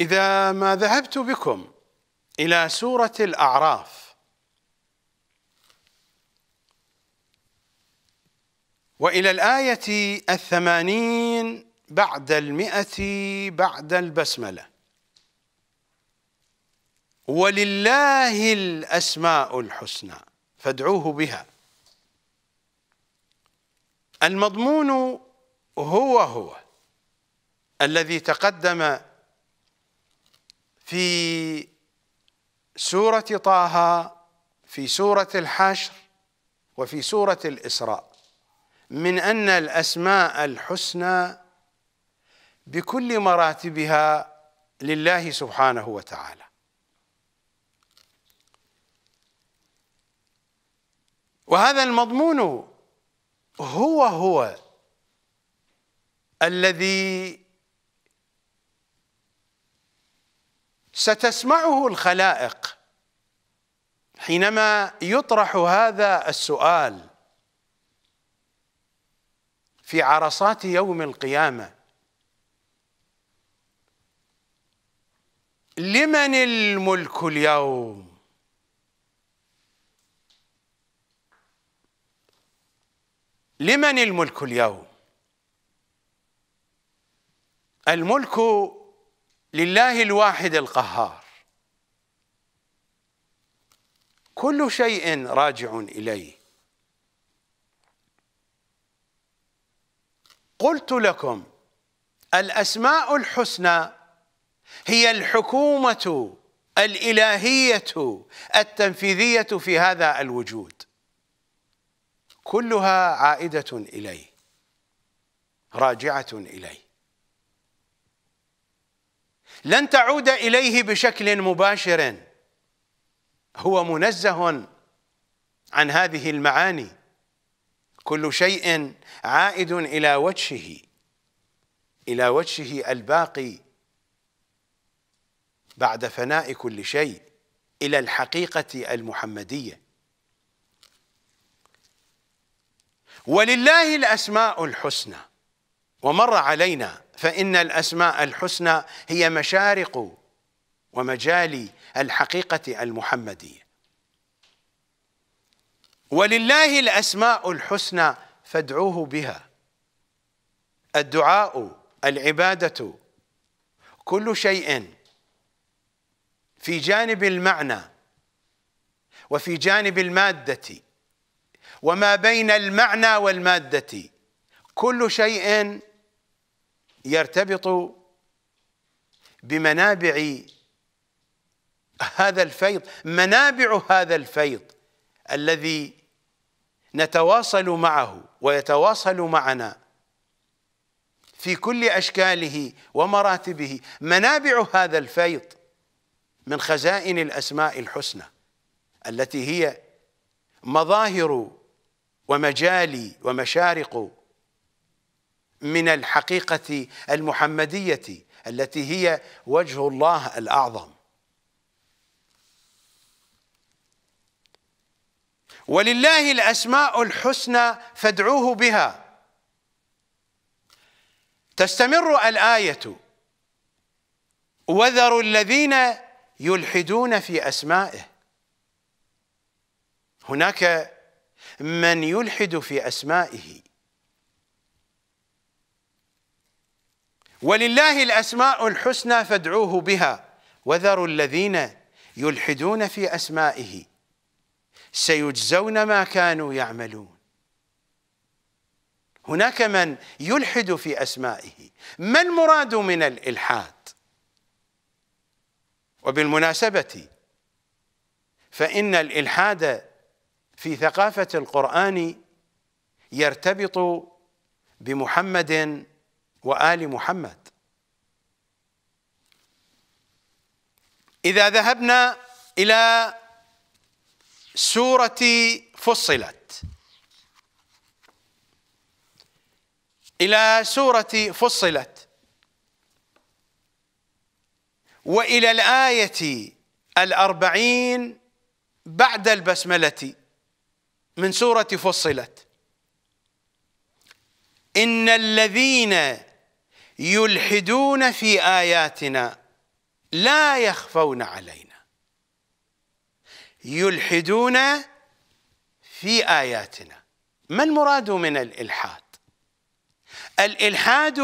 إذا ما ذهبت بكم إلى سورة الأعراف وإلى الآية الثمانين بعد المئة بعد البسملة ولله الأسماء الحسنى فادعوه بها المضمون هو هو الذي تقدم في سورة طه في سورة الحشر وفي سورة الإسراء من أن الأسماء الحسنى بكل مراتبها لله سبحانه وتعالى وهذا المضمون هو هو الذي ستسمعه الخلائق حينما يطرح هذا السؤال في عرصات يوم القيامه لمن الملك اليوم لمن الملك اليوم الملك لله الواحد القهار كل شيء راجع إليه قلت لكم الأسماء الحسنى هي الحكومة الإلهية التنفيذية في هذا الوجود كلها عائدة إليه راجعة إليه لن تعود اليه بشكل مباشر هو منزه عن هذه المعاني كل شيء عائد الى وجهه الى وجهه الباقي بعد فناء كل شيء الى الحقيقه المحمديه ولله الاسماء الحسنى ومر علينا فإن الأسماء الحسنى هي مشارق ومجالي الحقيقة المحمدية ولله الأسماء الحسنى فادعوه بها الدعاء العبادة كل شيء في جانب المعنى وفي جانب المادة وما بين المعنى والمادة كل شيء يرتبط بمنابع هذا الفيض منابع هذا الفيض الذي نتواصل معه ويتواصل معنا في كل اشكاله ومراتبه منابع هذا الفيض من خزائن الاسماء الحسنى التي هي مظاهر ومجالي ومشارق من الحقيقة المحمدية التي هي وجه الله الأعظم ولله الأسماء الحسنى فادعوه بها تستمر الآية وذروا الذين يلحدون في أسمائه هناك من يلحد في أسمائه ولله الأسماء الحسنى فادعوه بها وذروا الذين يلحدون في أسمائه سيجزون ما كانوا يعملون هناك من يلحد في أسمائه ما المراد من الإلحاد وبالمناسبة فإن الإلحاد في ثقافة القرآن يرتبط بمحمد وآل محمد إذا ذهبنا إلى سورة فصلت إلى سورة فصلت وإلى الآية الأربعين بعد البسملة من سورة فصلت إن الذين يلحدون في آياتنا لا يخفون علينا يلحدون في آياتنا ما المراد من الإلحاد الإلحاد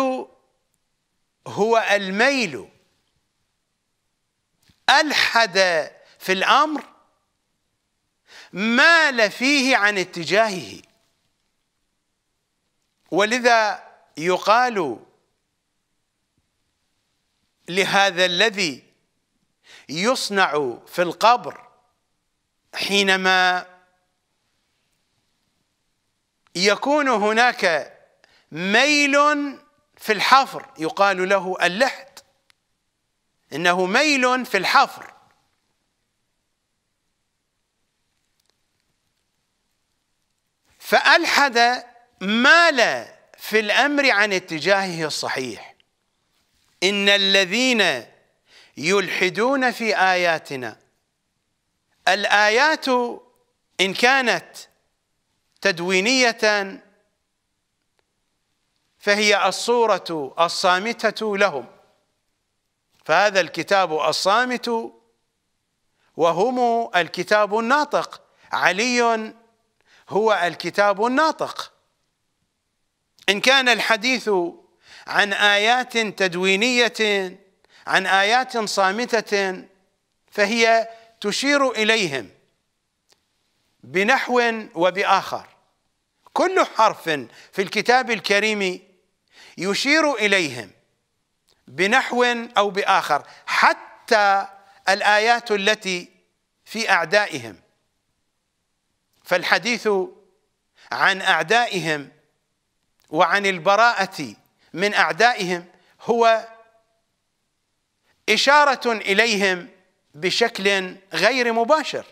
هو الميل ألحد في الأمر مال فيه عن اتجاهه ولذا يقال لهذا الذي يصنع في القبر حينما يكون هناك ميل في الحفر يقال له اللحد انه ميل في الحفر فالحد مال في الامر عن اتجاهه الصحيح إن الذين يلحدون في آياتنا الآيات إن كانت تدوينية فهي الصورة الصامتة لهم فهذا الكتاب الصامت وهم الكتاب الناطق علي هو الكتاب الناطق إن كان الحديث عن آيات تدوينية عن آيات صامتة فهي تشير إليهم بنحو وبآخر كل حرف في الكتاب الكريم يشير إليهم بنحو أو بآخر حتى الآيات التي في أعدائهم فالحديث عن أعدائهم وعن البراءة من اعدائهم هو اشاره اليهم بشكل غير مباشر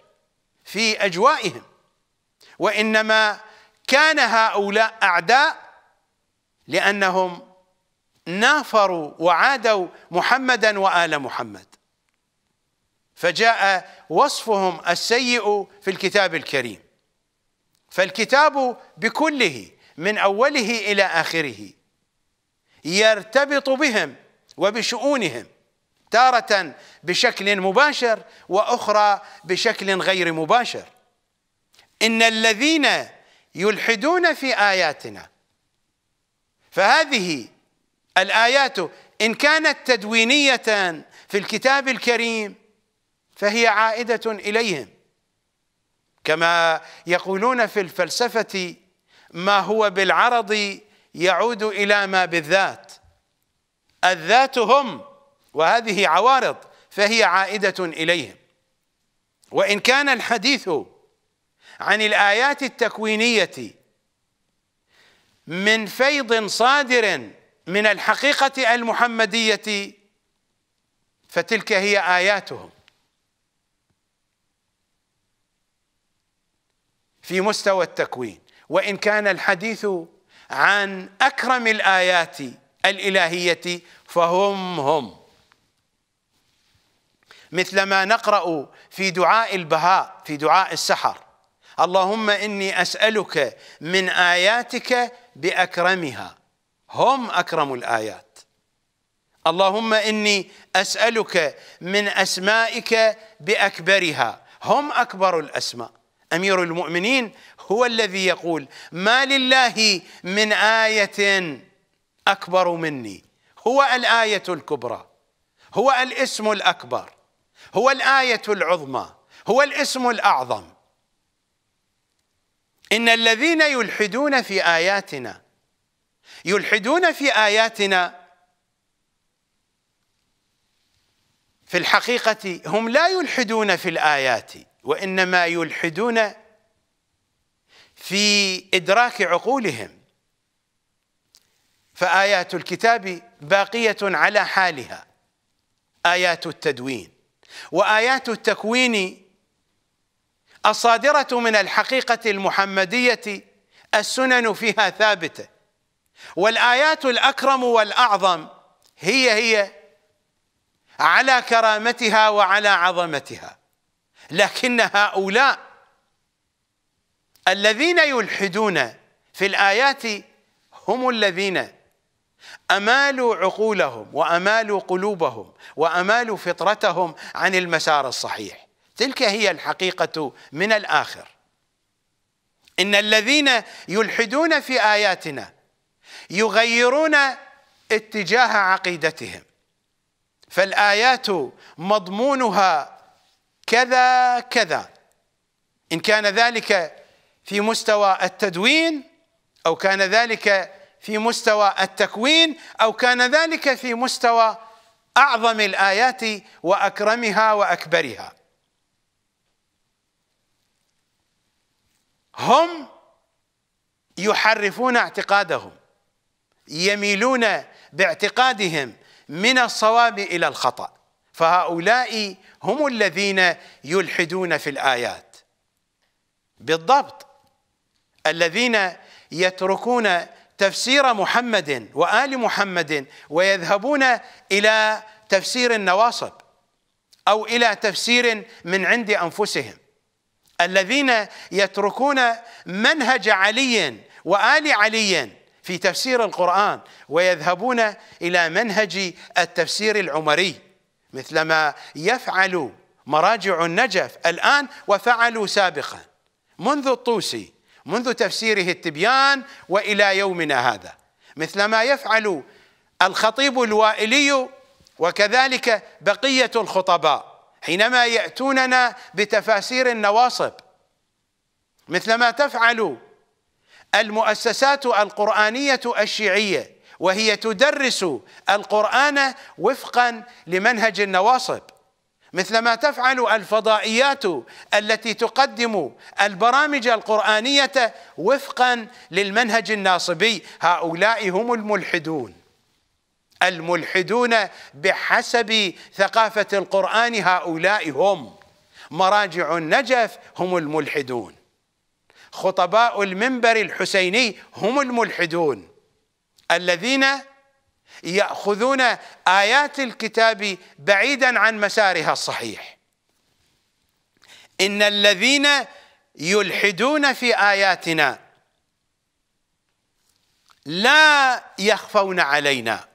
في اجوائهم وانما كان هؤلاء اعداء لانهم نافروا وعادوا محمدا وال محمد فجاء وصفهم السيء في الكتاب الكريم فالكتاب بكله من اوله الى اخره يرتبط بهم وبشؤونهم تارة بشكل مباشر واخرى بشكل غير مباشر ان الذين يلحدون في اياتنا فهذه الايات ان كانت تدوينيه في الكتاب الكريم فهي عائده اليهم كما يقولون في الفلسفه ما هو بالعرض يعود إلى ما بالذات الذات هم وهذه عوارض فهي عائدة إليهم وإن كان الحديث عن الآيات التكوينية من فيض صادر من الحقيقة المحمدية فتلك هي آياتهم في مستوى التكوين وإن كان الحديث عن اكرم الايات الالهيه فهم هم مثل ما نقرا في دعاء البهاء في دعاء السحر اللهم اني اسالك من اياتك باكرمها هم اكرم الايات اللهم اني اسالك من اسمائك باكبرها هم اكبر الاسماء امير المؤمنين هو الذي يقول ما لله من ايه اكبر مني هو الايه الكبرى هو الاسم الاكبر هو الايه العظمى هو الاسم الاعظم ان الذين يلحدون في اياتنا يلحدون في اياتنا في الحقيقه هم لا يلحدون في الايات وإنما يلحدون في إدراك عقولهم فآيات الكتاب باقية على حالها آيات التدوين وآيات التكوين الصادرة من الحقيقة المحمدية السنن فيها ثابتة والآيات الأكرم والأعظم هي هي على كرامتها وعلى عظمتها لكن هؤلاء الذين يلحدون في الآيات هم الذين أمالوا عقولهم وأمالوا قلوبهم وأمالوا فطرتهم عن المسار الصحيح تلك هي الحقيقة من الآخر إن الذين يلحدون في آياتنا يغيرون اتجاه عقيدتهم فالآيات مضمونها كذا كذا إن كان ذلك في مستوى التدوين أو كان ذلك في مستوى التكوين أو كان ذلك في مستوى أعظم الآيات وأكرمها وأكبرها هم يحرفون اعتقادهم يميلون باعتقادهم من الصواب إلى الخطأ فهؤلاء هم الذين يلحدون في الآيات بالضبط الذين يتركون تفسير محمد وآل محمد ويذهبون إلى تفسير النواصب أو إلى تفسير من عند أنفسهم الذين يتركون منهج علي وآل علي في تفسير القرآن ويذهبون إلى منهج التفسير العمري مثلما يفعل مراجع النجف الآن وفعلوا سابقا منذ الطوسي منذ تفسيره التبيان وإلى يومنا هذا مثلما يفعل الخطيب الوائلي وكذلك بقية الخطباء حينما يأتوننا بتفاسير النواصب مثلما تفعل المؤسسات القرآنية الشيعية وهي تدرس القرآن وفقا لمنهج النواصب مثلما تفعل الفضائيات التي تقدم البرامج القرآنية وفقا للمنهج الناصبي هؤلاء هم الملحدون الملحدون بحسب ثقافة القرآن هؤلاء هم مراجع النجف هم الملحدون خطباء المنبر الحسيني هم الملحدون الذين ياخذون ايات الكتاب بعيدا عن مسارها الصحيح ان الذين يلحدون في اياتنا لا يخفون علينا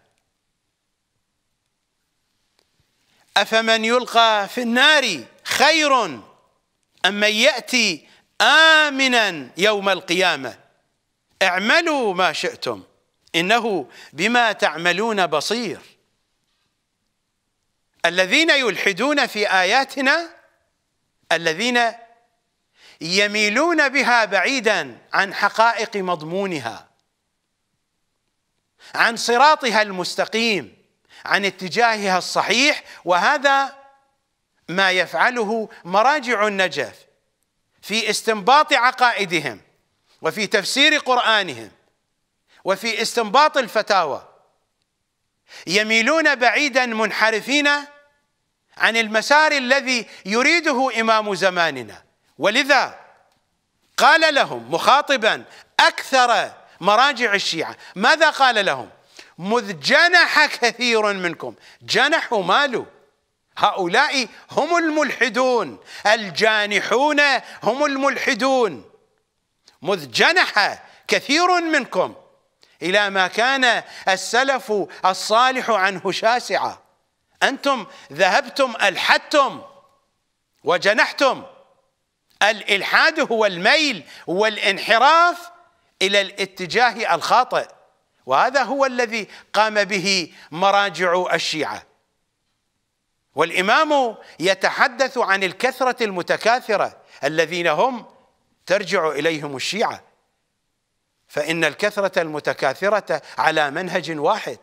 افمن يلقى في النار خير ام من ياتي امنا يوم القيامه اعملوا ما شئتم إنه بما تعملون بصير الذين يلحدون في آياتنا الذين يميلون بها بعيدا عن حقائق مضمونها عن صراطها المستقيم عن اتجاهها الصحيح وهذا ما يفعله مراجع النجف في استنباط عقائدهم وفي تفسير قرآنهم وفي استنباط الفتاوى يميلون بعيدا منحرفين عن المسار الذي يريده امام زماننا ولذا قال لهم مخاطبا اكثر مراجع الشيعه ماذا قال لهم؟ مذ جنح كثير منكم جنحوا مالوا هؤلاء هم الملحدون الجانحون هم الملحدون مذ جنح كثير منكم إلى ما كان السلف الصالح عنه شاسعا أنتم ذهبتم ألحدتم وجنحتم الإلحاد هو الميل والانحراف إلى الاتجاه الخاطئ وهذا هو الذي قام به مراجع الشيعة والإمام يتحدث عن الكثرة المتكاثرة الذين هم ترجع إليهم الشيعة فإن الكثرة المتكاثرة على منهج واحد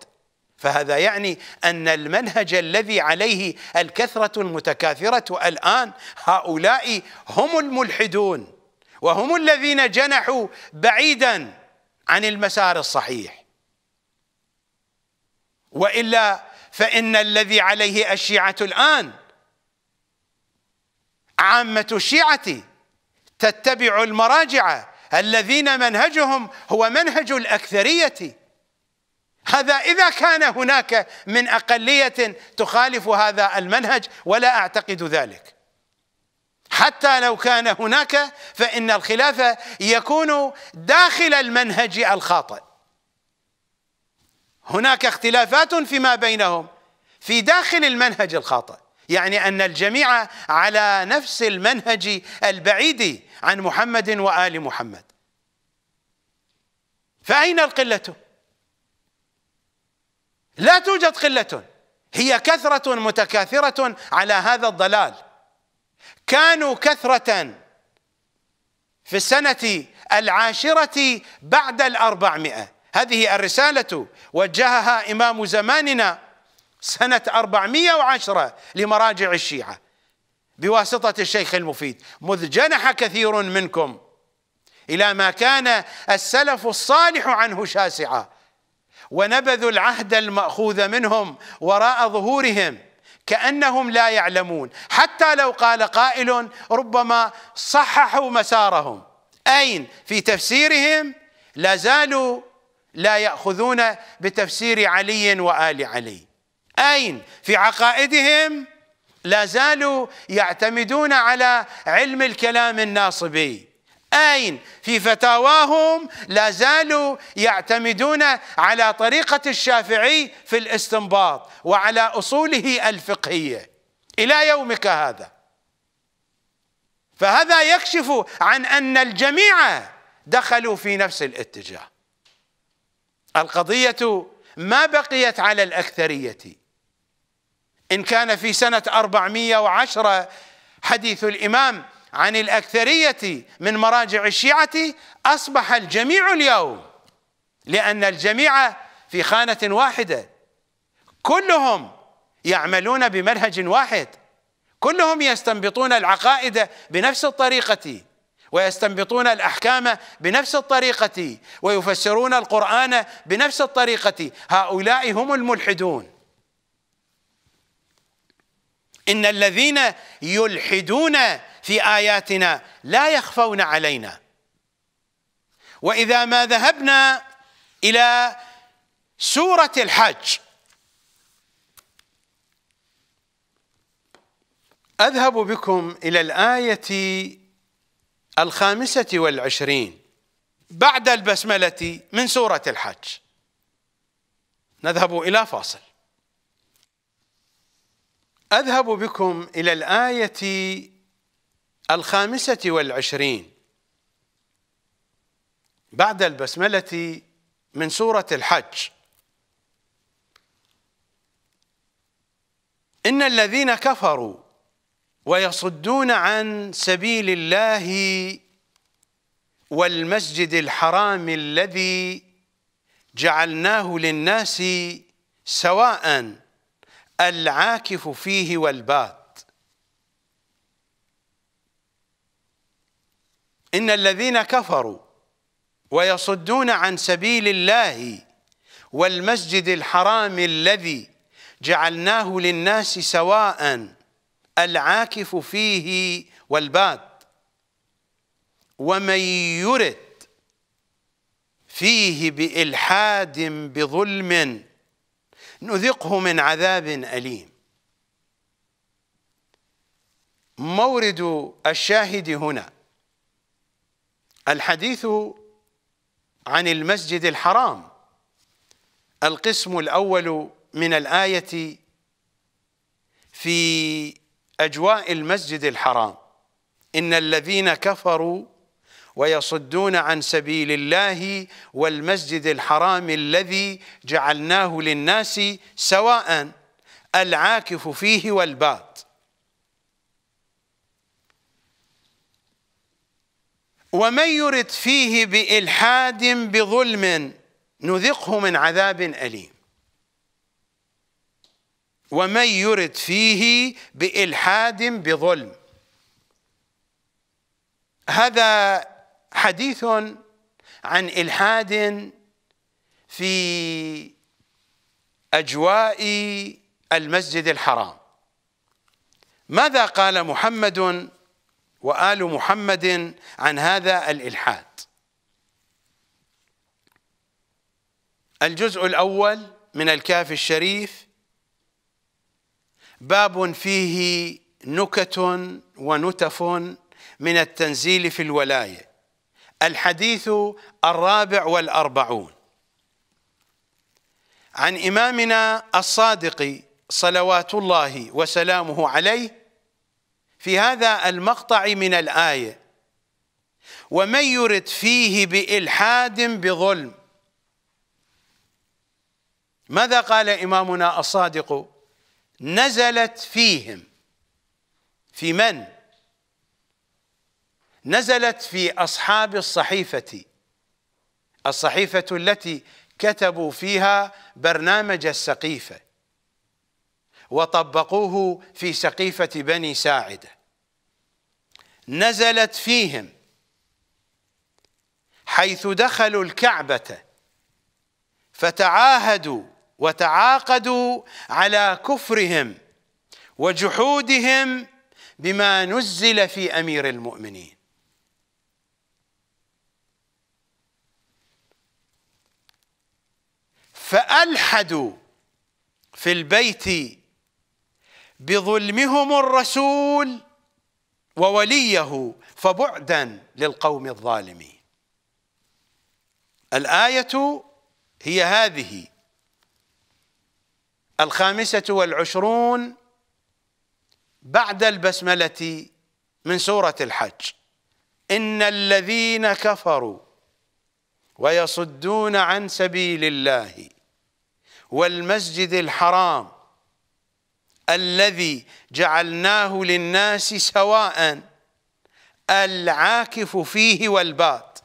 فهذا يعني أن المنهج الذي عليه الكثرة المتكاثرة الآن هؤلاء هم الملحدون وهم الذين جنحوا بعيدا عن المسار الصحيح وإلا فإن الذي عليه الشيعة الآن عامة الشيعة تتبع المراجع الذين منهجهم هو منهج الأكثرية هذا إذا كان هناك من أقلية تخالف هذا المنهج ولا أعتقد ذلك حتى لو كان هناك فإن الخلاف يكون داخل المنهج الخاطئ هناك اختلافات فيما بينهم في داخل المنهج الخاطئ يعني أن الجميع على نفس المنهج البعيد عن محمد وآل محمد فأين القلة؟ لا توجد قلة هي كثرة متكاثرة على هذا الضلال كانوا كثرة في السنة العاشرة بعد الأربعمائة هذه الرسالة وجهها إمام زماننا سنة أربعمائة وعشرة لمراجع الشيعة بواسطة الشيخ المفيد مذ جنح كثير منكم إلى ما كان السلف الصالح عنه شاسعا ونبذوا العهد المأخوذ منهم وراء ظهورهم كأنهم لا يعلمون حتى لو قال قائل ربما صححوا مسارهم أين في تفسيرهم لا زالوا لا يأخذون بتفسير علي وآل علي أين في عقائدهم لا زالوا يعتمدون على علم الكلام الناصبي أين في فتاواهم لا زالوا يعتمدون على طريقة الشافعي في الاستنباط وعلى أصوله الفقهية إلى يومك هذا فهذا يكشف عن أن الجميع دخلوا في نفس الاتجاه القضية ما بقيت على الأكثرية إن كان في سنة 410 حديث الإمام عن الأكثرية من مراجع الشيعة أصبح الجميع اليوم لأن الجميع في خانة واحدة كلهم يعملون بمنهج واحد كلهم يستنبطون العقائد بنفس الطريقة ويستنبطون الأحكام بنفس الطريقة ويفسرون القرآن بنفس الطريقة هؤلاء هم الملحدون إن الذين يلحدون في آياتنا لا يخفون علينا وإذا ما ذهبنا إلى سورة الحج أذهب بكم إلى الآية الخامسة والعشرين بعد البسملة من سورة الحج نذهب إلى فاصل أذهب بكم إلى الآية الخامسة والعشرين بعد البسملة من سورة الحج إن الذين كفروا ويصدون عن سبيل الله والمسجد الحرام الذي جعلناه للناس سواء العاكف فيه والباد إن الذين كفروا ويصدون عن سبيل الله والمسجد الحرام الذي جعلناه للناس سواء العاكف فيه والباد ومن يرد فيه بإلحاد بظلم نذقه من عذاب أليم مورد الشاهد هنا الحديث عن المسجد الحرام القسم الأول من الآية في أجواء المسجد الحرام إن الذين كفروا ويصدون عن سبيل الله والمسجد الحرام الذي جعلناه للناس سواء العاكف فيه والباط ومن يرد فيه بإلحاد بظلم نذقه من عذاب أليم ومن يرد فيه بإلحاد بظلم هذا حديث عن الحاد في اجواء المسجد الحرام ماذا قال محمد وال محمد عن هذا الالحاد الجزء الاول من الكاف الشريف باب فيه نكت ونتف من التنزيل في الولايه الحديث الرابع والأربعون عن إمامنا الصادق صلوات الله وسلامه عليه في هذا المقطع من الآية ومن يرد فيه بإلحاد بظلم ماذا قال إمامنا الصادق نزلت فيهم في من؟ نزلت في أصحاب الصحيفة الصحيفة التي كتبوا فيها برنامج السقيفة وطبقوه في سقيفة بني ساعدة نزلت فيهم حيث دخلوا الكعبة فتعاهدوا وتعاقدوا على كفرهم وجحودهم بما نزل في أمير المؤمنين فألحدوا في البيت بظلمهم الرسول ووليه فبعدا للقوم الظالمين الآية هي هذه الخامسة والعشرون بعد البسملة من سورة الحج إن الذين كفروا ويصدون عن سبيل الله والمسجد الحرام الذي جعلناه للناس سواء العاكف فيه والبات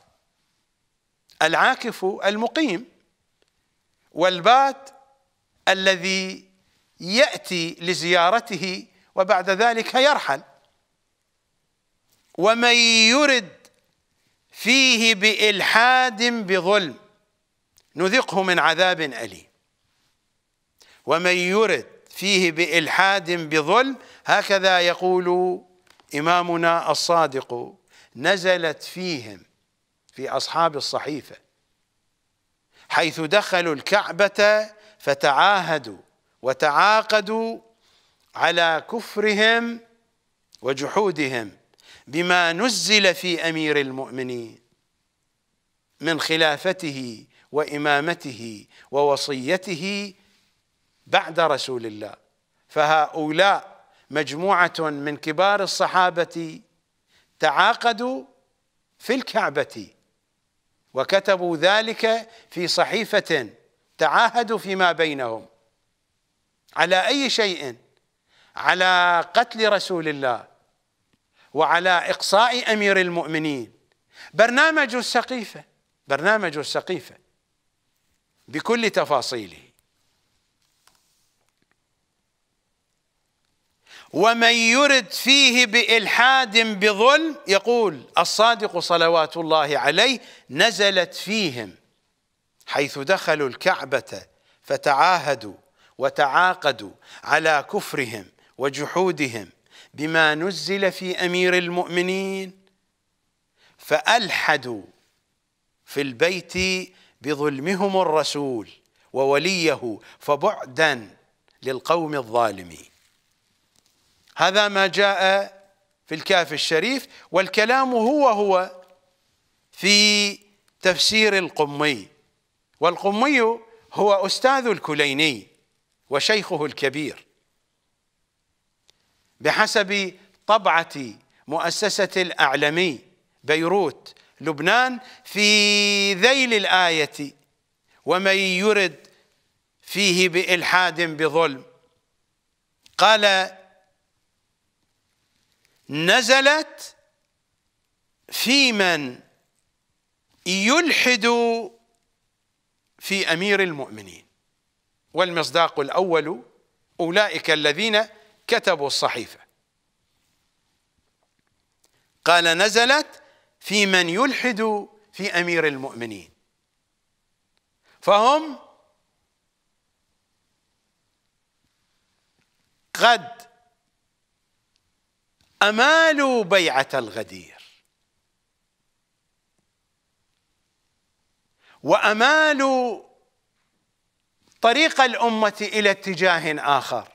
العاكف المقيم والبات الذي يأتي لزيارته وبعد ذلك يرحل ومن يرد فيه بإلحاد بظلم نذقه من عذاب أليم ومن يرد فيه بإلحاد بظلم هكذا يقول إمامنا الصادق نزلت فيهم في أصحاب الصحيفة حيث دخلوا الكعبة فتعاهدوا وتعاقدوا على كفرهم وجحودهم بما نزل في أمير المؤمنين من خلافته وإمامته ووصيته بعد رسول الله فهؤلاء مجموعة من كبار الصحابة تعاقدوا في الكعبة وكتبوا ذلك في صحيفة تعاهدوا فيما بينهم على أي شيء على قتل رسول الله وعلى إقصاء أمير المؤمنين برنامج السقيفة برنامج السقيفة بكل تفاصيله ومن يرد فيه بإلحاد بظلم يقول الصادق صلوات الله عليه نزلت فيهم حيث دخلوا الكعبة فتعاهدوا وتعاقدوا على كفرهم وجحودهم بما نزل في أمير المؤمنين فألحدوا في البيت بظلمهم الرسول ووليه فبعدا للقوم الظالمين هذا ما جاء في الكاف الشريف والكلام هو هو في تفسير القمي والقمي هو أستاذ الكليني وشيخه الكبير بحسب طبعة مؤسسة الأعلمي بيروت لبنان في ذيل الآية ومن يرد فيه بإلحاد بظلم قال نزلت في من يلحد في امير المؤمنين والمصداق الاول اولئك الذين كتبوا الصحيفه قال نزلت في من يلحد في امير المؤمنين فهم قد أمالوا بيعة الغدير وأمالوا طريق الأمة إلى اتجاه آخر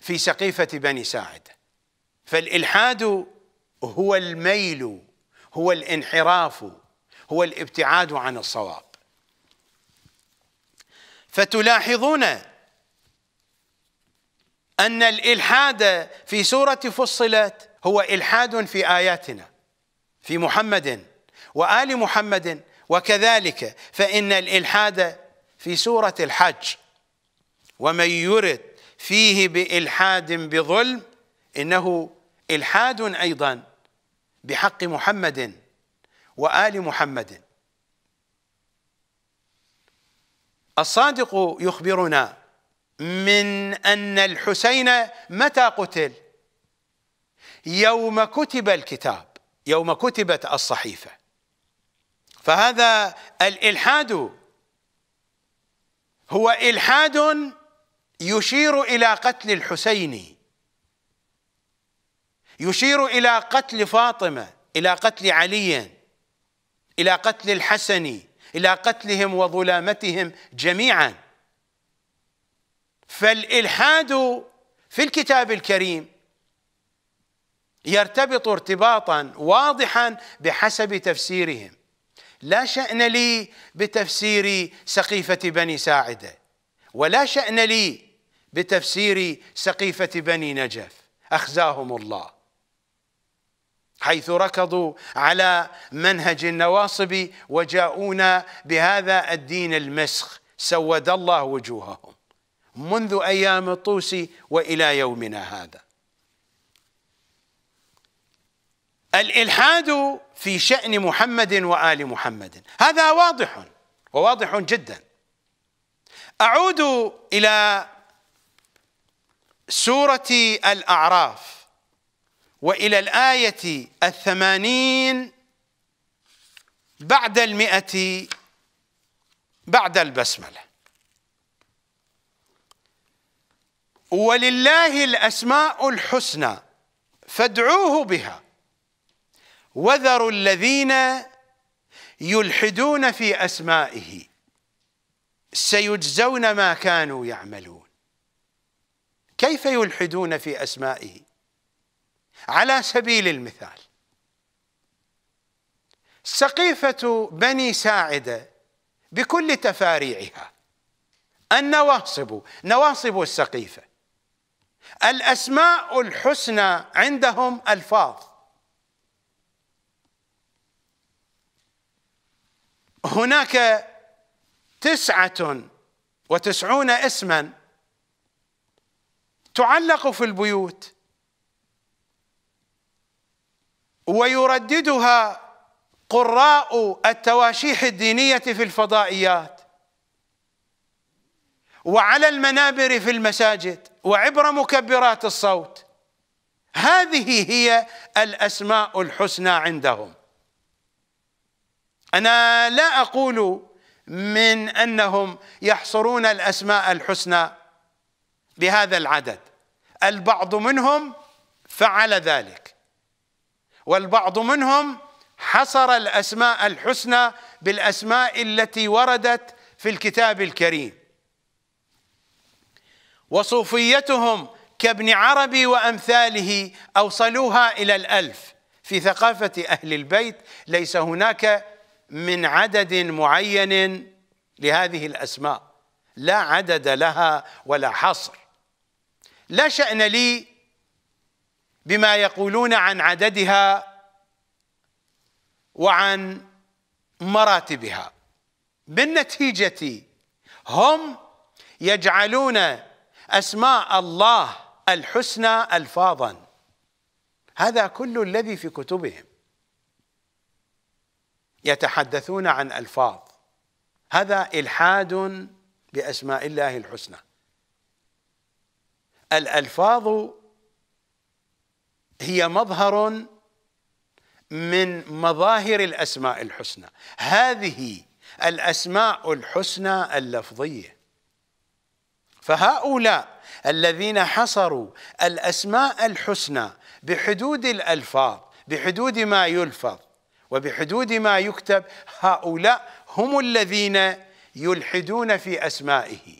في سقيفة بني ساعدة فالإلحاد هو الميل هو الانحراف هو الابتعاد عن الصواب فتلاحظون أن الإلحاد في سورة فصلت هو إلحاد في آياتنا في محمد وآل محمد وكذلك فإن الإلحاد في سورة الحج ومن يرد فيه بإلحاد بظلم إنه إلحاد أيضا بحق محمد وآل محمد الصادق يخبرنا من أن الحسين متى قتل يوم كتب الكتاب يوم كتبت الصحيفة فهذا الإلحاد هو إلحاد يشير إلى قتل الحسين يشير إلى قتل فاطمة إلى قتل علي إلى قتل الحسن إلى قتلهم وظلامتهم جميعاً فالالحاد في الكتاب الكريم يرتبط ارتباطا واضحا بحسب تفسيرهم لا شأن لي بتفسير سقيفة بني ساعدة ولا شأن لي بتفسير سقيفة بني نجف أخزاهم الله حيث ركضوا على منهج النواصب وجاءونا بهذا الدين المسخ سود الله وجوههم منذ أيام الطوسي وإلى يومنا هذا الإلحاد في شأن محمد وآل محمد هذا واضح وواضح جدا أعود إلى سورة الأعراف وإلى الآية الثمانين بعد المئة بعد البسمله ولله الأسماء الحسنى فادعوه بها وذروا الذين يلحدون في أسمائه سيجزون ما كانوا يعملون كيف يلحدون في أسمائه على سبيل المثال سقيفة بني ساعدة بكل تفاريعها النواصب نواصب السقيفة الأسماء الحسنى عندهم ألفاظ هناك تسعة وتسعون اسما تعلق في البيوت ويرددها قراء التواشيح الدينية في الفضائيات وعلى المنابر في المساجد وعبر مكبرات الصوت هذه هي الأسماء الحسنى عندهم أنا لا أقول من أنهم يحصرون الأسماء الحسنى بهذا العدد البعض منهم فعل ذلك والبعض منهم حصر الأسماء الحسنى بالأسماء التي وردت في الكتاب الكريم وصوفيتهم كابن عربي وامثاله اوصلوها الى الالف في ثقافه اهل البيت ليس هناك من عدد معين لهذه الاسماء لا عدد لها ولا حصر لا شان لي بما يقولون عن عددها وعن مراتبها بالنتيجه هم يجعلون أسماء الله الحسنى ألفاظا هذا كل الذي في كتبهم يتحدثون عن ألفاظ هذا إلحاد بأسماء الله الحسنى الألفاظ هي مظهر من مظاهر الأسماء الحسنى هذه الأسماء الحسنى اللفظية فهؤلاء الذين حصروا الأسماء الحسنى بحدود الألفاظ بحدود ما يلفظ وبحدود ما يكتب هؤلاء هم الذين يلحدون في أسمائه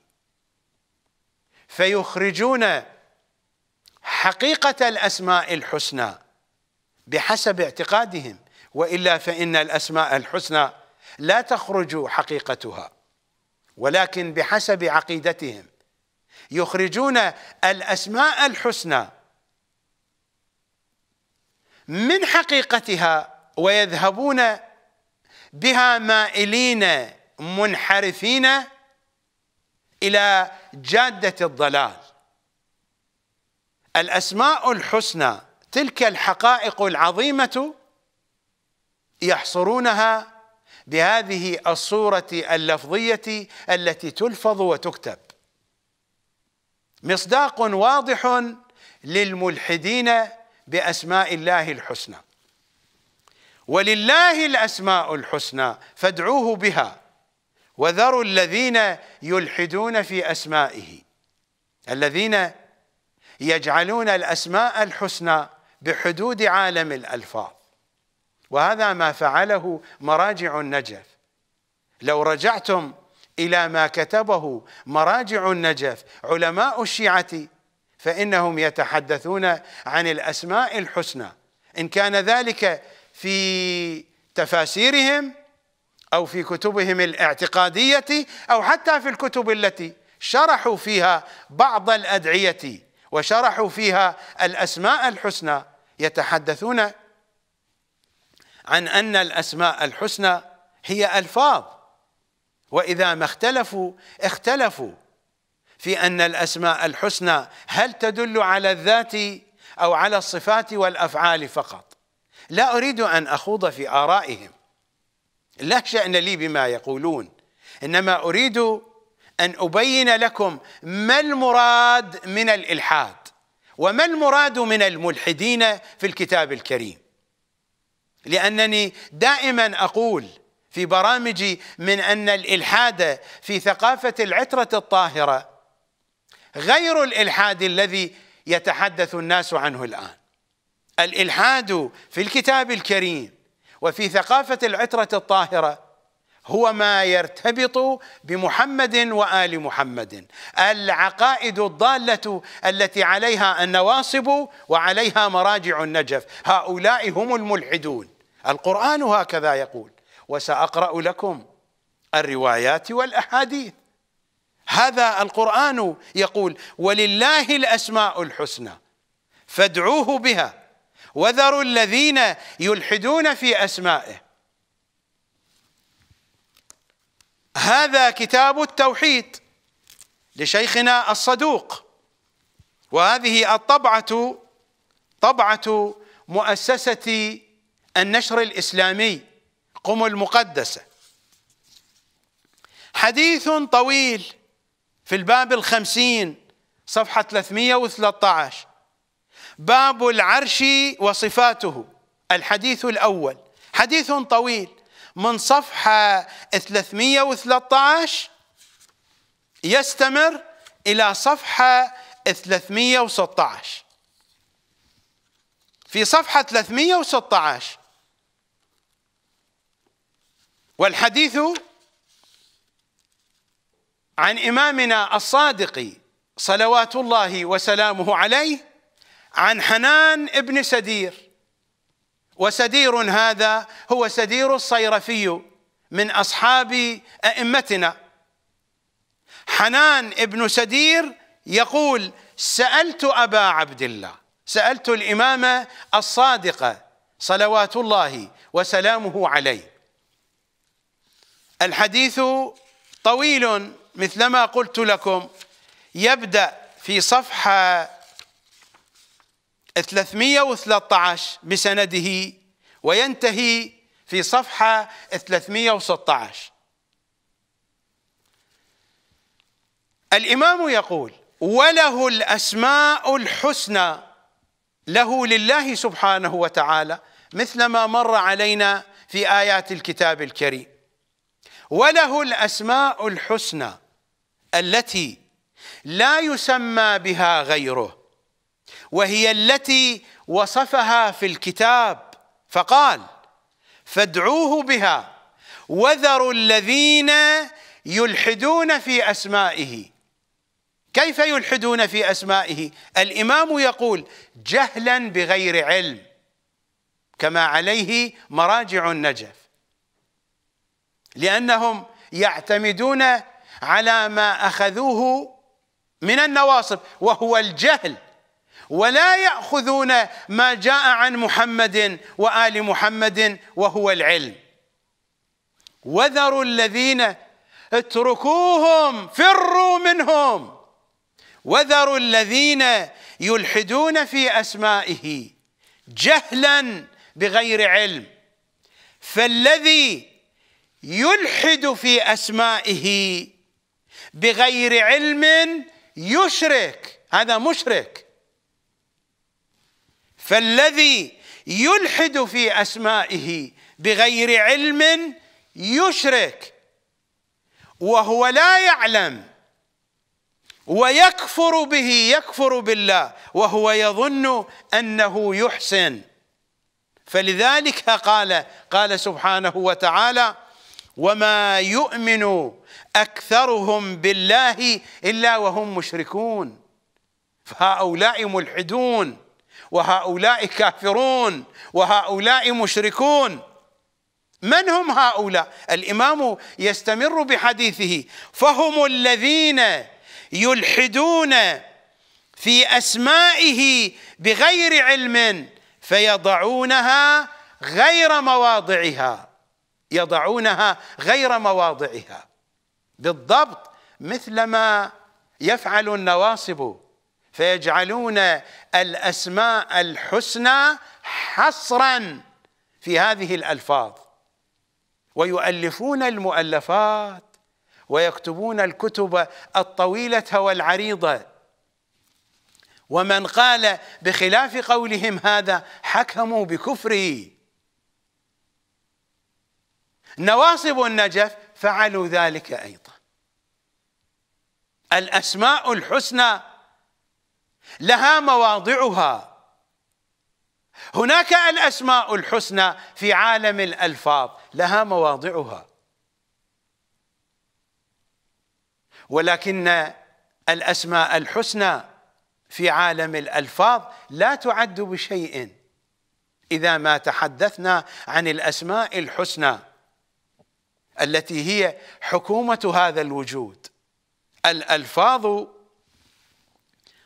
فيخرجون حقيقة الأسماء الحسنى بحسب اعتقادهم وإلا فإن الأسماء الحسنى لا تخرج حقيقتها ولكن بحسب عقيدتهم يخرجون الأسماء الحسنى من حقيقتها ويذهبون بها مائلين منحرفين إلى جادة الضلال الأسماء الحسنى تلك الحقائق العظيمة يحصرونها بهذه الصورة اللفظية التي تلفظ وتكتب مصداق واضح للملحدين باسماء الله الحسنى ولله الاسماء الحسنى فادعوه بها وذروا الذين يلحدون في اسمائه الذين يجعلون الاسماء الحسنى بحدود عالم الالفاظ وهذا ما فعله مراجع النجف لو رجعتم إلى ما كتبه مراجع النجف علماء الشيعة فإنهم يتحدثون عن الأسماء الحسنى إن كان ذلك في تفاسيرهم أو في كتبهم الاعتقادية أو حتى في الكتب التي شرحوا فيها بعض الأدعية وشرحوا فيها الأسماء الحسنى يتحدثون عن أن الأسماء الحسنى هي ألفاظ واذا ما اختلفوا اختلفوا في ان الاسماء الحسنى هل تدل على الذات او على الصفات والافعال فقط لا اريد ان اخوض في ارائهم لا شان لي بما يقولون انما اريد ان ابين لكم ما المراد من الالحاد وما المراد من الملحدين في الكتاب الكريم لانني دائما اقول في برامجي من ان الالحاد في ثقافه العتره الطاهره غير الالحاد الذي يتحدث الناس عنه الان الالحاد في الكتاب الكريم وفي ثقافه العتره الطاهره هو ما يرتبط بمحمد وال محمد العقائد الضاله التي عليها النواصب وعليها مراجع النجف هؤلاء هم الملحدون القران هكذا يقول وسأقرأ لكم الروايات والأحاديث هذا القرآن يقول ولله الأسماء الحسنى فادعوه بها وذروا الذين يلحدون في أسمائه هذا كتاب التوحيد لشيخنا الصدوق وهذه الطبعة طبعة مؤسسة النشر الإسلامي قم المقدسة حديث طويل في الباب الخمسين صفحة 313 باب العرش وصفاته الحديث الأول حديث طويل من صفحة 313 يستمر إلى صفحة 316 في صفحة 316 والحديث عن إمامنا الصادق صلوات الله وسلامه عليه عن حنان ابن سدير وسدير هذا هو سدير الصيرفي من أصحاب أئمتنا حنان ابن سدير يقول سألت أبا عبد الله سألت الإمام الصادق صلوات الله وسلامه عليه الحديث طويل مثلما قلت لكم يبدأ في صفحة 313 بسنده وينتهي في صفحة 316 الإمام يقول وله الأسماء الحسنى له لله سبحانه وتعالى مثل ما مر علينا في آيات الكتاب الكريم وله الأسماء الحسنى التي لا يسمى بها غيره وهي التي وصفها في الكتاب فقال فادعوه بها وذروا الذين يلحدون في أسمائه كيف يلحدون في أسمائه الإمام يقول جهلا بغير علم كما عليه مراجع النجف لأنهم يعتمدون على ما أخذوه من النواصب وهو الجهل ولا يأخذون ما جاء عن محمد وآل محمد وهو العلم وذروا الذين اتركوهم فروا منهم وذروا الذين يلحدون في أسمائه جهلا بغير علم فالذي يلحد في أسمائه بغير علم يشرك هذا مشرك فالذي يلحد في أسمائه بغير علم يشرك وهو لا يعلم ويكفر به يكفر بالله وهو يظن انه يحسن فلذلك قال قال سبحانه وتعالى وما يؤمن اكثرهم بالله الا وهم مشركون فهؤلاء ملحدون وهؤلاء كافرون وهؤلاء مشركون من هم هؤلاء الامام يستمر بحديثه فهم الذين يلحدون في اسمائه بغير علم فيضعونها غير مواضعها يضعونها غير مواضعها بالضبط مثلما يفعل النواصب فيجعلون الاسماء الحسنى حصرا في هذه الالفاظ ويؤلفون المؤلفات ويكتبون الكتب الطويله والعريضه ومن قال بخلاف قولهم هذا حكموا بكفره نواصب النجف فعلوا ذلك أيضا الأسماء الحسنى لها مواضعها هناك الأسماء الحسنى في عالم الألفاظ لها مواضعها ولكن الأسماء الحسنى في عالم الألفاظ لا تعد بشيء إذا ما تحدثنا عن الأسماء الحسنى التي هي حكومة هذا الوجود الألفاظ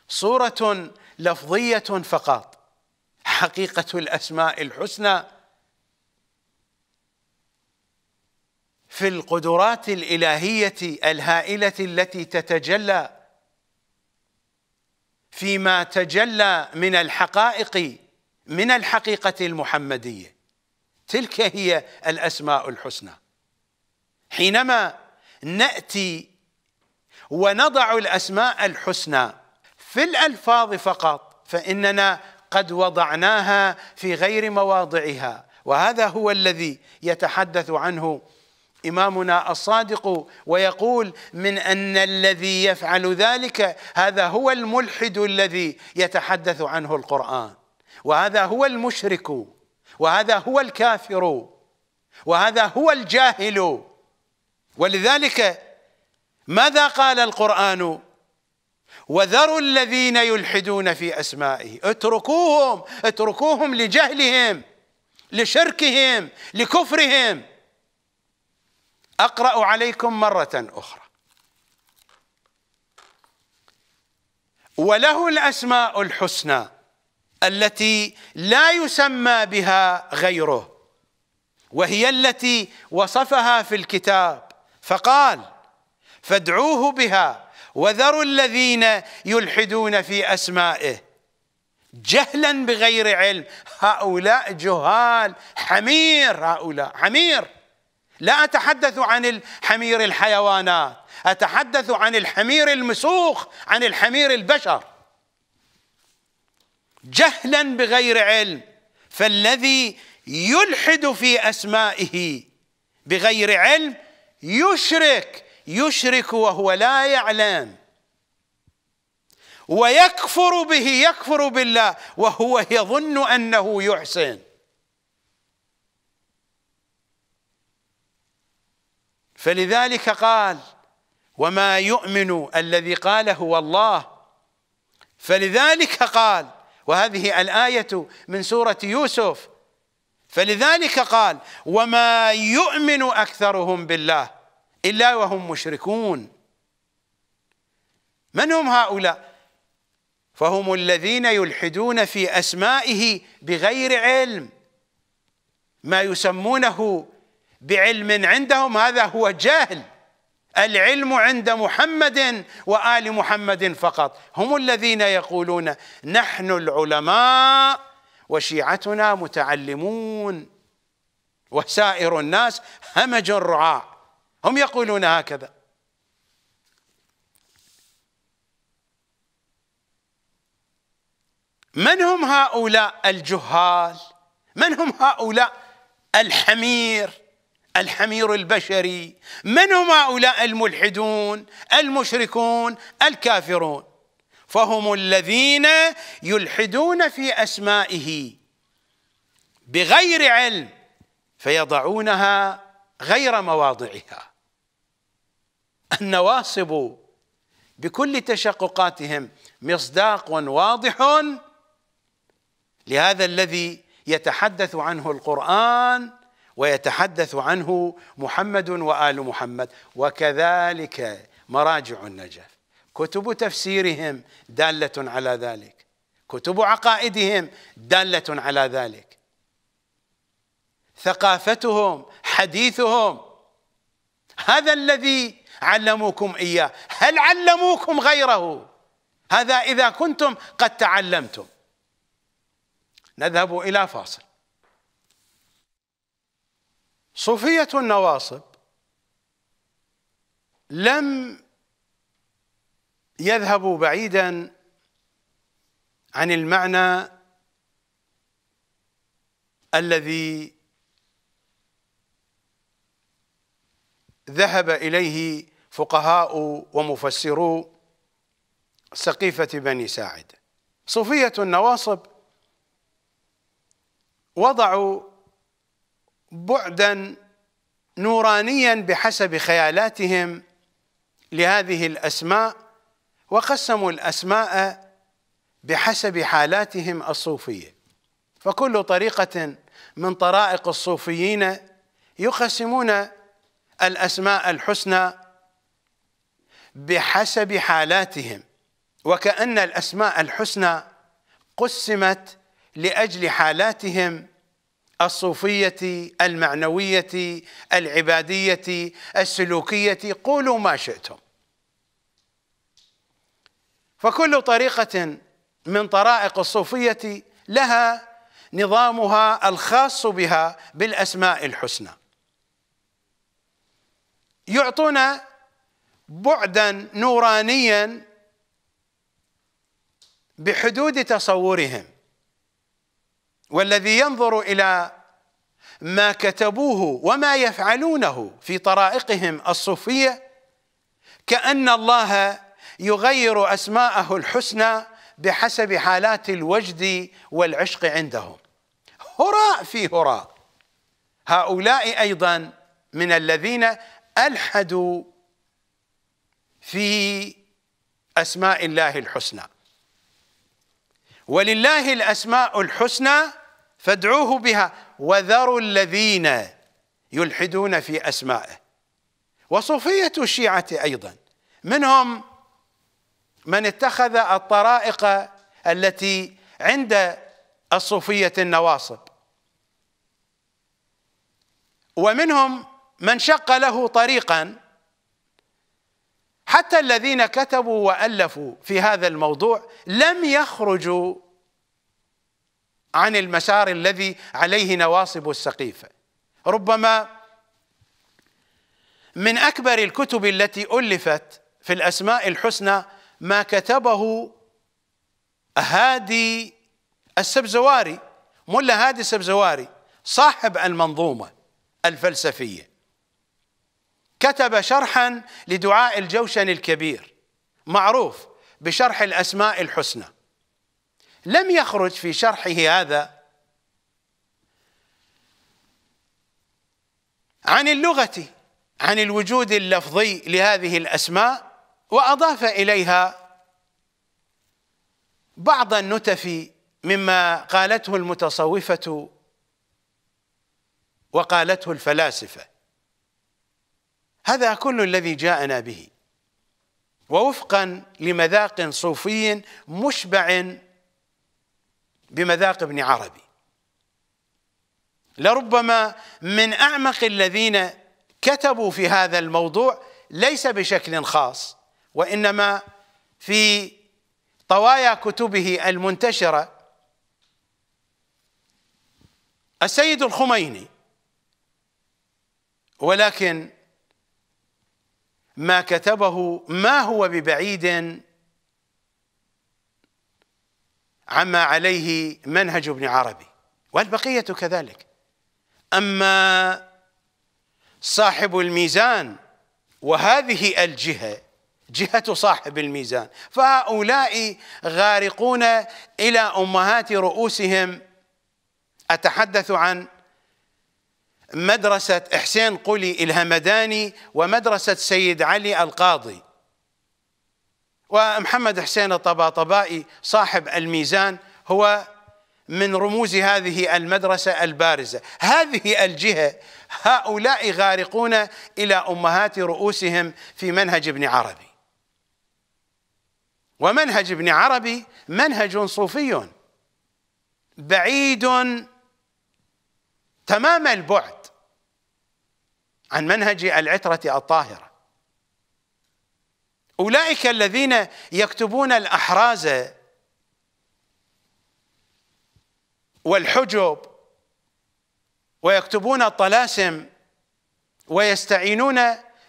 صورة لفظية فقط حقيقة الأسماء الحسنى في القدرات الإلهية الهائلة التي تتجلى فيما تجلى من الحقائق من الحقيقة المحمدية تلك هي الأسماء الحسنى حينما ناتي ونضع الاسماء الحسنى في الالفاظ فقط فاننا قد وضعناها في غير مواضعها وهذا هو الذي يتحدث عنه امامنا الصادق ويقول من ان الذي يفعل ذلك هذا هو الملحد الذي يتحدث عنه القران وهذا هو المشرك وهذا هو الكافر وهذا هو الجاهل ولذلك ماذا قال القرآن وذروا الذين يلحدون في أسمائه اتركوهم اتركوهم لجهلهم لشركهم لكفرهم أقرأ عليكم مرة أخرى وله الأسماء الحسنى التي لا يسمى بها غيره وهي التي وصفها في الكتاب فقال فادعوه بها وذروا الذين يلحدون في اسمائه جهلا بغير علم هؤلاء جهال حمير هؤلاء حمير لا اتحدث عن الحمير الحيوانات اتحدث عن الحمير المسوخ عن الحمير البشر جهلا بغير علم فالذي يلحد في اسمائه بغير علم يشرك يشرك وهو لا يعلم ويكفر به يكفر بالله وهو يظن انه يحسن فلذلك قال وما يؤمن الذي قال هو الله فلذلك قال وهذه الايه من سوره يوسف فلذلك قال وما يؤمن اكثرهم بالله إلا وهم مشركون من هم هؤلاء فهم الذين يلحدون في أسمائه بغير علم ما يسمونه بعلم عندهم هذا هو جهل العلم عند محمد وآل محمد فقط هم الذين يقولون نحن العلماء وشيعتنا متعلمون وسائر الناس همج رعاع هم يقولون هكذا من هم هؤلاء الجهال من هم هؤلاء الحمير الحمير البشري من هم هؤلاء الملحدون المشركون الكافرون فهم الذين يلحدون في أسمائه بغير علم فيضعونها غير مواضعها النواصب بكل تشققاتهم مصداق واضح لهذا الذي يتحدث عنه القرآن ويتحدث عنه محمد وآل محمد وكذلك مراجع النجف كتب تفسيرهم دالة على ذلك كتب عقائدهم دالة على ذلك ثقافتهم حديثهم هذا الذي علموكم إياه هل علموكم غيره هذا إذا كنتم قد تعلمتم نذهب إلى فاصل صوفية النواصب لم يذهبوا بعيدا عن المعنى الذي ذهب إليه فقهاء ومفسرو سقيفة بني ساعد صوفية النواصب وضعوا بعدا نورانيا بحسب خيالاتهم لهذه الأسماء وقسموا الأسماء بحسب حالاتهم الصوفية فكل طريقة من طرائق الصوفيين يقسمون الأسماء الحسنى بحسب حالاتهم وكأن الأسماء الحسنى قسمت لأجل حالاتهم الصوفية المعنوية العبادية السلوكية قولوا ما شئتم فكل طريقة من طرائق الصوفية لها نظامها الخاص بها بالأسماء الحسنى يعطونا بعدا نورانيا بحدود تصورهم والذي ينظر الى ما كتبوه وما يفعلونه في طرائقهم الصوفيه كان الله يغير اسماءه الحسنى بحسب حالات الوجد والعشق عندهم هراء في هراء هؤلاء ايضا من الذين ألحدوا في أسماء الله الحسنى ولله الأسماء الحسنى فادعوه بها وذروا الذين يلحدون في أسمائه وصوفية الشيعة أيضا منهم من اتخذ الطرائق التي عند الصوفية النواصب ومنهم من شق له طريقا حتى الذين كتبوا والفوا في هذا الموضوع لم يخرجوا عن المسار الذي عليه نواصب السقيفه ربما من اكبر الكتب التي الفت في الاسماء الحسنى ما كتبه هادي السبزواري ملا هادي السبزواري صاحب المنظومه الفلسفيه كتب شرحا لدعاء الجوشن الكبير معروف بشرح الأسماء الحسنى لم يخرج في شرحه هذا عن اللغة عن الوجود اللفظي لهذه الأسماء وأضاف إليها بعض النتف مما قالته المتصوفة وقالته الفلاسفة هذا كل الذي جاءنا به ووفقا لمذاق صوفي مشبع بمذاق ابن عربي لربما من اعمق الذين كتبوا في هذا الموضوع ليس بشكل خاص وانما في طوايا كتبه المنتشره السيد الخميني ولكن ما كتبه ما هو ببعيد عما عليه منهج ابن عربي والبقية كذلك أما صاحب الميزان وهذه الجهة جهة صاحب الميزان فهؤلاء غارقون إلى أمهات رؤوسهم أتحدث عن مدرسة إحسان قلي الهمداني ومدرسة سيد علي القاضي ومحمد حسين الطباطبائي صاحب الميزان هو من رموز هذه المدرسة البارزة هذه الجهة هؤلاء غارقون إلى أمهات رؤوسهم في منهج ابن عربي ومنهج ابن عربي منهج صوفي بعيد تمام البعد عن منهج العترة الطاهرة أولئك الذين يكتبون الأحراز والحجب ويكتبون الطلاسم ويستعينون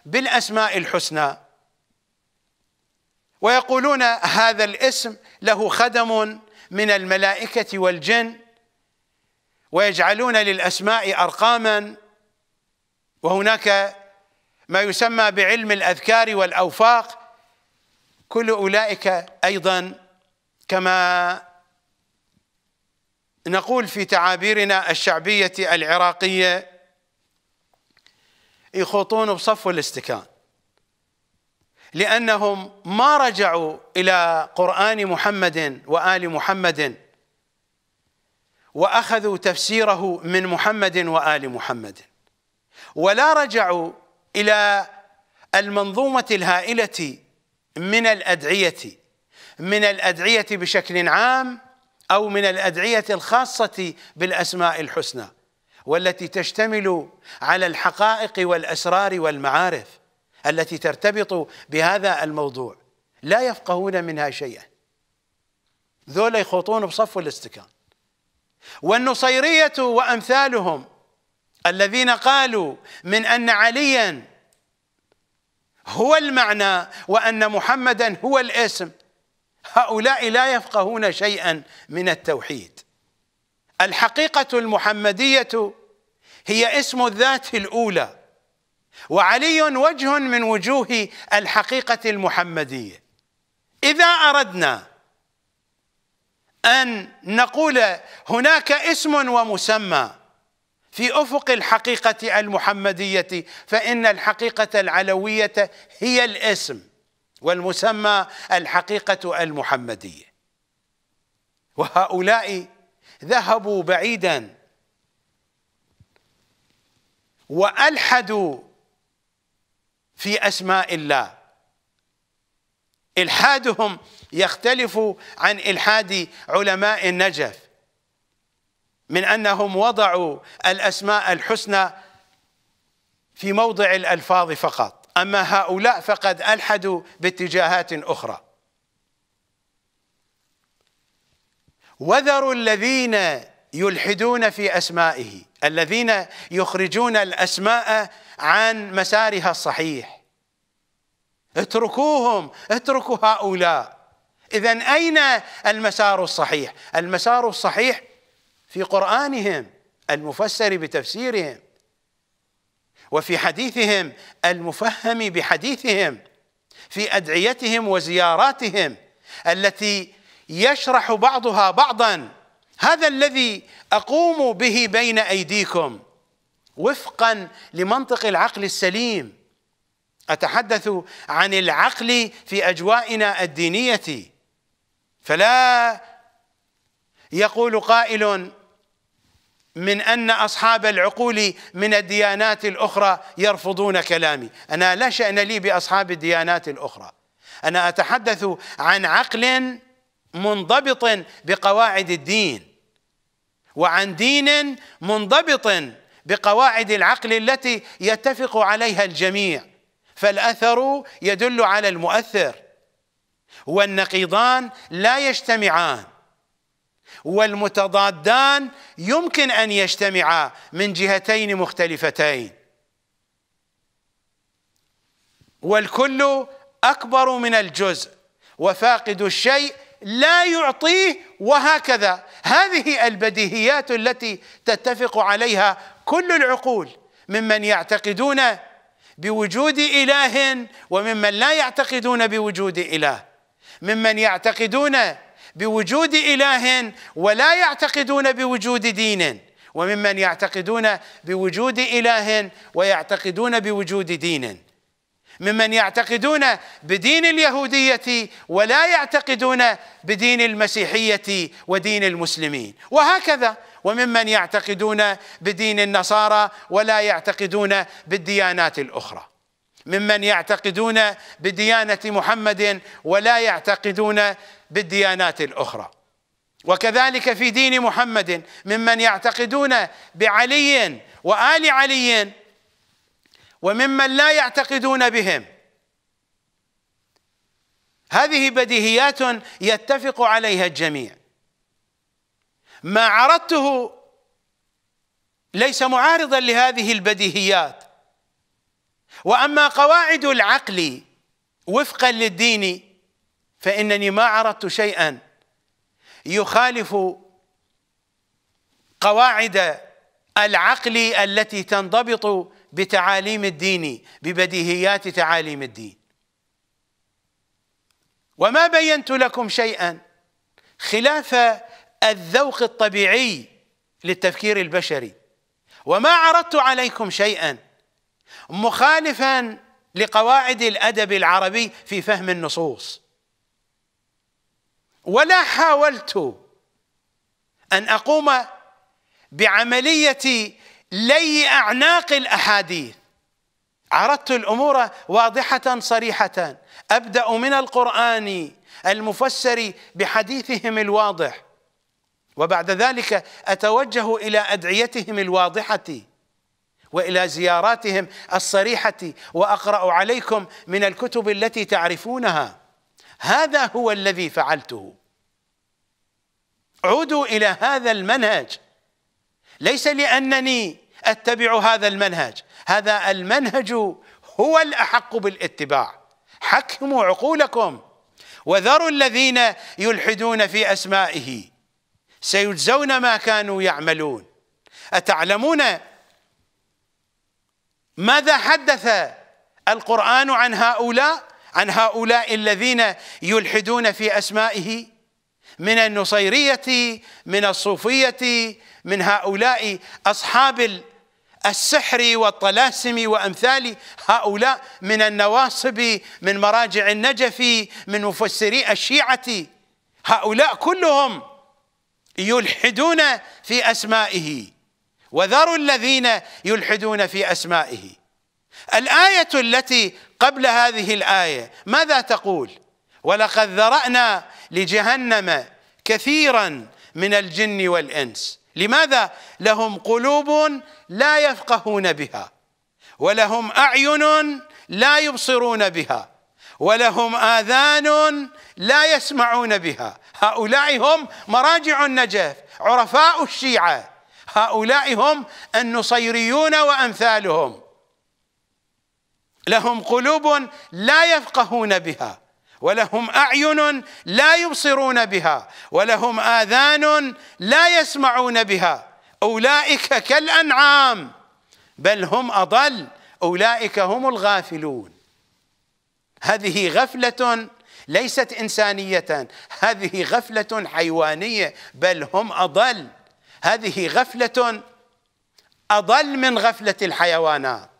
بالأسماء الحسنى ويقولون هذا الاسم له خدم من الملائكة والجن ويجعلون للأسماء أرقاما وهناك ما يسمى بعلم الاذكار والاوفاق كل اولئك ايضا كما نقول في تعابيرنا الشعبيه العراقيه يخوطون بصف الاستكان لانهم ما رجعوا الى قران محمد وال محمد واخذوا تفسيره من محمد وال محمد ولا رجعوا الى المنظومه الهائله من الادعيه من الادعيه بشكل عام او من الادعيه الخاصه بالاسماء الحسنى والتي تشتمل على الحقائق والاسرار والمعارف التي ترتبط بهذا الموضوع لا يفقهون منها شيئا ذولا يخوطون بصف الاستكان والنصيريه وامثالهم الذين قالوا من أن عليا هو المعنى وأن محمدا هو الاسم هؤلاء لا يفقهون شيئا من التوحيد الحقيقة المحمدية هي اسم الذات الأولى وعلي وجه من وجوه الحقيقة المحمدية إذا أردنا أن نقول هناك اسم ومسمى في افق الحقيقه المحمديه فان الحقيقه العلويه هي الاسم والمسمى الحقيقه المحمديه وهؤلاء ذهبوا بعيدا والحدوا في اسماء الله الحادهم يختلف عن الحاد علماء النجف من انهم وضعوا الاسماء الحسنى في موضع الالفاظ فقط اما هؤلاء فقد الحدوا باتجاهات اخرى وذروا الذين يلحدون في اسمائه الذين يخرجون الاسماء عن مسارها الصحيح اتركوهم اتركوا هؤلاء اذا اين المسار الصحيح المسار الصحيح في قرآنهم المفسر بتفسيرهم وفي حديثهم المفهم بحديثهم في أدعيتهم وزياراتهم التي يشرح بعضها بعضا هذا الذي أقوم به بين أيديكم وفقا لمنطق العقل السليم أتحدث عن العقل في أجوائنا الدينية فلا يقول قائل من أن أصحاب العقول من الديانات الأخرى يرفضون كلامي أنا لا شأن لي بأصحاب الديانات الأخرى أنا أتحدث عن عقل منضبط بقواعد الدين وعن دين منضبط بقواعد العقل التي يتفق عليها الجميع فالأثر يدل على المؤثر والنقيضان لا يجتمعان والمتضادان يمكن ان يجتمعا من جهتين مختلفتين والكل اكبر من الجزء وفاقد الشيء لا يعطيه وهكذا هذه البديهيات التي تتفق عليها كل العقول ممن يعتقدون بوجود اله وممن لا يعتقدون بوجود اله ممن يعتقدون بوجود إله ولا يعتقدون بوجود دين وممن يعتقدون بوجود إله ويعتقدون بوجود دين ممن يعتقدون بدين اليهودية ولا يعتقدون بدين المسيحية ودين المسلمين وهكذا وممن يعتقدون بدين النصارى ولا يعتقدون بالديانات الأخرى ممن يعتقدون بديانة محمد ولا يعتقدون بالديانات الأخرى وكذلك في دين محمد ممن يعتقدون بعلي وآل علي وممن لا يعتقدون بهم هذه بديهيات يتفق عليها الجميع ما عرضته ليس معارضا لهذه البديهيات واما قواعد العقل وفقا للدين فانني ما عرضت شيئا يخالف قواعد العقل التي تنضبط بتعاليم الدين ببديهيات تعاليم الدين وما بينت لكم شيئا خلاف الذوق الطبيعي للتفكير البشري وما عرضت عليكم شيئا مخالفا لقواعد الادب العربي في فهم النصوص ولا حاولت ان اقوم بعمليه لي اعناق الاحاديث عرضت الامور واضحه صريحه ابدا من القران المفسر بحديثهم الواضح وبعد ذلك اتوجه الى ادعيتهم الواضحه والى زياراتهم الصريحه واقرا عليكم من الكتب التي تعرفونها هذا هو الذي فعلته عودوا الى هذا المنهج ليس لانني اتبع هذا المنهج هذا المنهج هو الاحق بالاتباع حكموا عقولكم وذروا الذين يلحدون في اسمائه سيجزون ما كانوا يعملون اتعلمون ماذا حدث القرآن عن هؤلاء عن هؤلاء الذين يلحدون في أسمائه من النصيرية من الصوفية من هؤلاء أصحاب السحر والطلاسم وأمثال هؤلاء من النواصب من مراجع النجف من مفسري الشيعة هؤلاء كلهم يلحدون في أسمائه وذروا الذين يلحدون في أسمائه الآية التي قبل هذه الآية ماذا تقول ولقد ذرأنا لجهنم كثيرا من الجن والإنس لماذا لهم قلوب لا يفقهون بها ولهم أعين لا يبصرون بها ولهم آذان لا يسمعون بها هؤلاء هم مراجع النجف عرفاء الشيعة هؤلاء هم النصيريون وأمثالهم لهم قلوب لا يفقهون بها ولهم أعين لا يبصرون بها ولهم آذان لا يسمعون بها أولئك كالأنعام بل هم أضل أولئك هم الغافلون هذه غفلة ليست إنسانية هذه غفلة حيوانية بل هم أضل هذه غفله اضل من غفله الحيوانات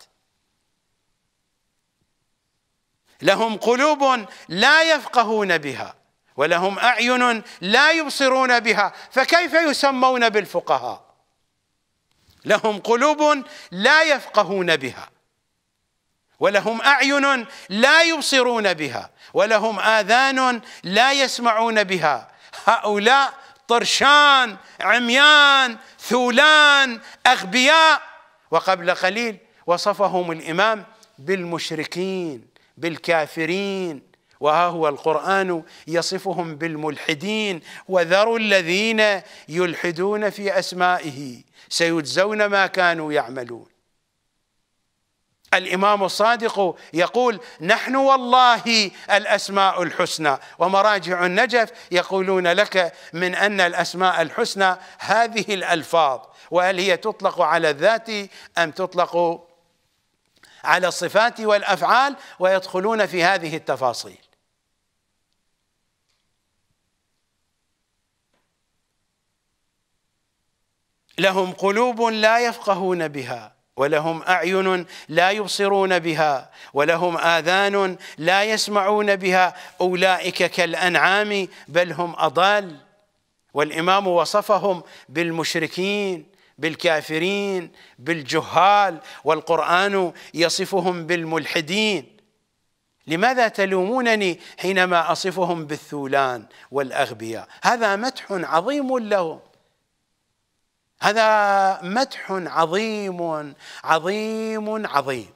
لهم قلوب لا يفقهون بها ولهم اعين لا يبصرون بها فكيف يسمون بالفقهاء لهم قلوب لا يفقهون بها ولهم اعين لا يبصرون بها ولهم اذان لا يسمعون بها هؤلاء طرشان عميان ثولان اغبياء وقبل قليل وصفهم الامام بالمشركين بالكافرين وها هو القران يصفهم بالملحدين وذروا الذين يلحدون في اسمائه سيجزون ما كانوا يعملون الامام الصادق يقول نحن والله الاسماء الحسنى ومراجع النجف يقولون لك من ان الاسماء الحسنى هذه الالفاظ وهل هي تطلق على الذات ام تطلق على الصفات والافعال ويدخلون في هذه التفاصيل لهم قلوب لا يفقهون بها ولهم اعين لا يبصرون بها ولهم اذان لا يسمعون بها اولئك كالانعام بل هم اضل والامام وصفهم بالمشركين بالكافرين بالجهال والقران يصفهم بالملحدين لماذا تلومونني حينما اصفهم بالثولان والاغبياء هذا مدح عظيم لهم هذا مدح عظيم عظيم عظيم